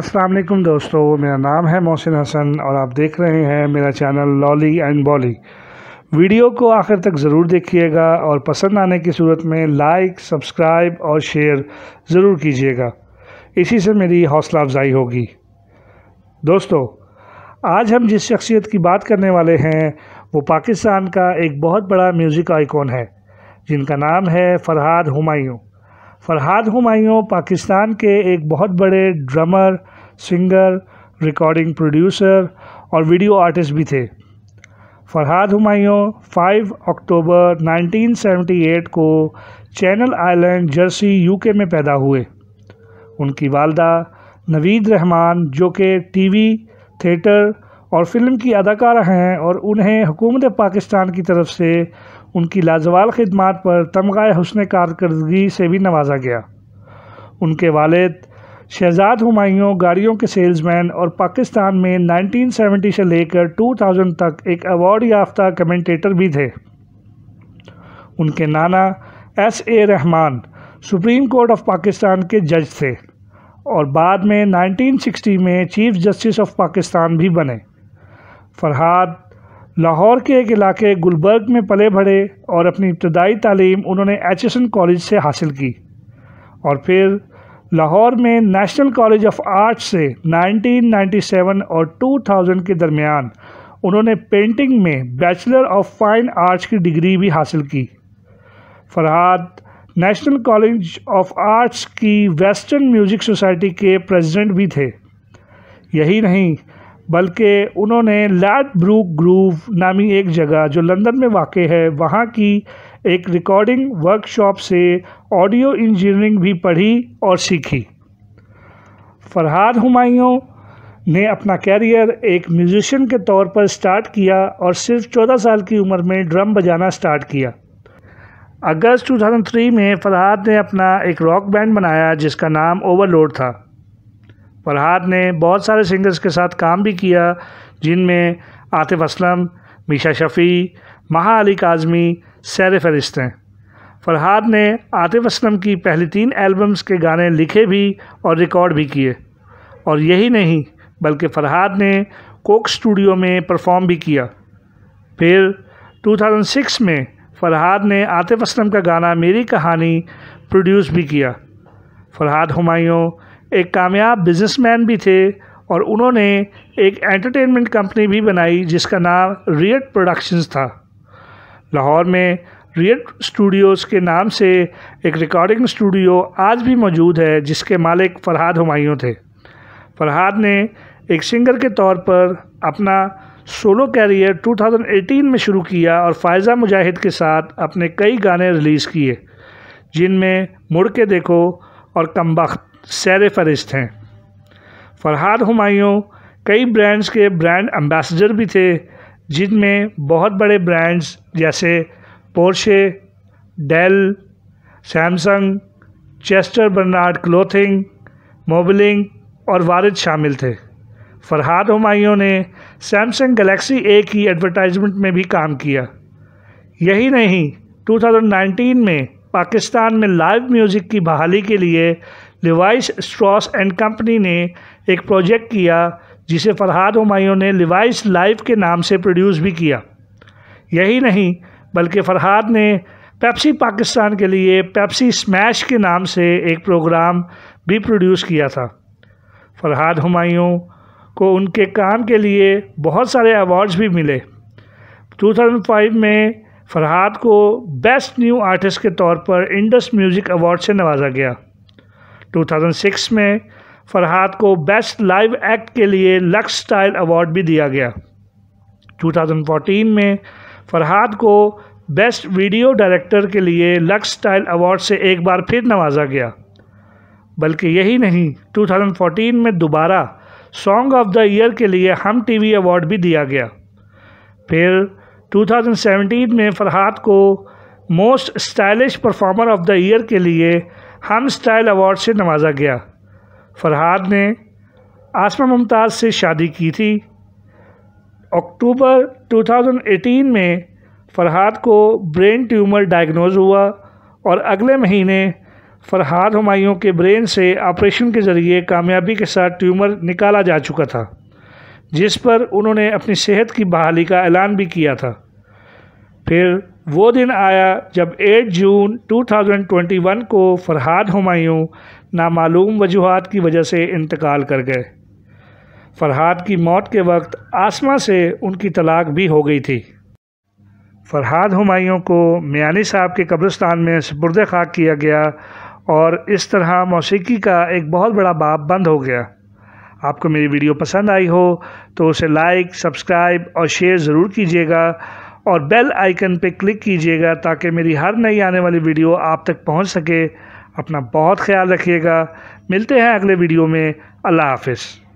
असलम दोस्तों मेरा नाम है मोहसिन हसन और आप देख रहे हैं मेरा channel Lolly and Bolly video को आखिर तक ज़रूर देखिएगा और पसंद आने की सूरत में लाइक सब्सक्राइब और शेयर ज़रूर कीजिएगा इसी से मेरी हौसला अफजाई होगी दोस्तों आज हम जिस शख्सियत की बात करने वाले हैं वो पाकिस्तान का एक बहुत बड़ा म्यूज़िक आइकॉन है जिनका नाम है फरहाद हुमायूं फरहाद हुमायूं पाकिस्तान के एक बहुत बड़े ड्रमर सिंगर रिकॉर्डिंग प्रोड्यूसर और वीडियो आर्टिस्ट भी थे फरहाद हुमायूं 5 अक्टूबर 1978 को चैनल आइलैंड जर्सी यूके में पैदा हुए उनकी वालदा नवीद रहमान जो कि टीवी थिएटर और फिल्म की अदाकारा हैं और उन्हें हुकूमत पाकिस्तान की तरफ से उनकी लाजवाल खदमात पर तमगा हसन कारदगी से भी नवाजा गया उनके वालद शहजाद हमायों गाड़ियों के सेल्समैन और पाकिस्तान में 1970 से लेकर 2000 तक एक अवार्ड याफ्ता कमेंटेटर भी थे उनके नाना S A Rahman supreme court of Pakistan के जज थे और बाद में 1960 में चीफ जस्टिस ऑफ पाकिस्तान भी बने फरहाद लाहौर के एक इलाके गुलबर्ग में पले भरे और अपनी इब्तदाई तालीम उन्होंने एचएसन कॉलेज से हासिल की और फिर लाहौर में नेशनल कॉलेज ऑफ आर्ट से 1997 और 2000 के दरमियान उन्होंने पेंटिंग में बैचलर ऑफ फाइन आर्ट्स की डिग्री भी हासिल की Farhad national college of arts की वेस्टर्न म्यूज़िक सोसाइटी के प्रेसिडेंट भी थे यही नहीं बल्कि उन्होंने लैड ब्रूक ग्रूव नामी एक जगह जो लंदन में वाक़ है वहाँ की एक रिकॉर्डिंग वर्कशॉप से ऑडियो इंजीनियरिंग भी पढ़ी और सीखी फरहाद हुमायूं ने अपना कैरियर एक म्यूज़िशन के तौर पर स्टार्ट किया और सिर्फ 14 साल की उम्र में ड्रम बजाना स्टार्ट किया अगस्त 2003 में फरहाद ने अपना एक रॉक बैंड बनाया जिसका नाम ओवरलोड था फरहाद ने बहुत सारे सिंगर्स के साथ काम भी किया जिनमें आतिफ असलम मीशा शफ़ी महा अली काजमी सैर फहरिस्त हैं फरहाद ने आतिफ असलम की पहली तीन एल्बम्स के गाने लिखे भी और रिकॉर्ड भी किए और यही नहीं बल्कि फरहाद ने कोक स्टूडियो में परफॉर्म भी किया फिर 2006 में फरहाद ने आतिफ असलम का गाना मेरी कहानी प्रोड्यूस भी किया फरहाद हमायों एक कामयाब बिजनेसमैन भी थे और उन्होंने एक एंटरटेनमेंट कंपनी भी बनाई जिसका नाम रियट प्रोडक्शंस था लाहौर में रियट स्टूडियोज़ के नाम से एक रिकॉर्डिंग स्टूडियो आज भी मौजूद है जिसके मालिक फरहाद हमायूँ थे फरहाद ने एक सिंगर के तौर पर अपना सोलो कैरियर 2018 में शुरू किया और फ़ायज़ा मुजाहिद के साथ अपने कई गाने रिलीज़ किए जिनमें मुड़ के देखो और कम वक्त सैर फहरिस्त हैं फरहाद हमायूं कई ब्रांड्स के ब्रांड एम्बेसडर भी थे जिनमें बहुत बड़े ब्रांड्स जैसे Porsche Dell Samsung Chester Bernard clothing Mobilink और वारिद शामिल थे फरहाद हमायों ने सैमसंग गलेक्सी ए की एडवर्टाइजमेंट में भी काम किया यही नहीं 2019 में पाकिस्तान में लाइव म्यूज़िक की बहाली के लिए लिवाइस स्ट्रॉस एंड कंपनी ने एक प्रोजेक्ट किया जिसे फरहाद हमायों ने लिवाइस लाइफ के नाम से प्रोड्यूस भी किया यही नहीं बल्कि फरहाद ने पेप्सी पाकिस्तान के लिए पेप्सी स्मैश के नाम से एक प्रोग्राम भी प्रोड्यूस किया था फरहाद हमायों को उनके काम के लिए बहुत सारे अवार्ड्स भी मिले 2005 में फरहाद को बेस्ट न्यू आर्टिस्ट के तौर पर इंडस म्यूज़िक अवार्ड से नवाजा गया 2006 में फरहाद को बेस्ट लाइव एक्ट के लिए लक्स स्टाइल अवार्ड भी दिया गया 2014 में फरहाद को बेस्ट वीडियो डायरेक्टर के लिए लक्स स्टाइल अवार्ड से एक बार फिर नवाजा गया बल्कि यही नहीं 2014 में दोबारा सॉन्ग ऑफ द ईयर के लिए हम टीवी अवार्ड भी दिया गया फिर 2017 में फरहाद को most stylish performer of the year के लिए हम स्टाइल अवार्ड से नवाजा गया फरहाद ने आसमा मुमताज़ से शादी की थी अक्टूबर 2018 में फरहाद को ब्रेन ट्यूमर डायग्नोज हुआ और अगले महीने फरहाद हमायों के ब्रेन से ऑपरेशन के ज़रिए कामयाबी के साथ ट्यूमर निकाला जा चुका था जिस पर उन्होंने अपनी सेहत की बहाली का ऐलान भी किया था फिर वो दिन आया जब 8 जून 2021 को फरहाद हमायूं नामालूम वजूहत की वजह से इंतकाल कर गए फरहाद की मौत के वक्त आसमा से उनकी तलाक भी हो गई थी फरहाद हमायूं को मियानी साहब के कब्रिस्तान में सपुरद खाक किया गया और इस तरह मौसीकी का एक बहुत बड़ा बाप बंद हो गया आपको मेरी वीडियो पसंद आई हो तो उसे लाइक सब्सक्राइब और शेयर ज़रूर कीजिएगा और बेल आइकन पर क्लिक कीजिएगा ताकि मेरी हर नई आने वाली वीडियो आप तक पहुँच सके अपना बहुत ख्याल रखिएगा मिलते हैं अगले वीडियो में अल्लाह हाफिज़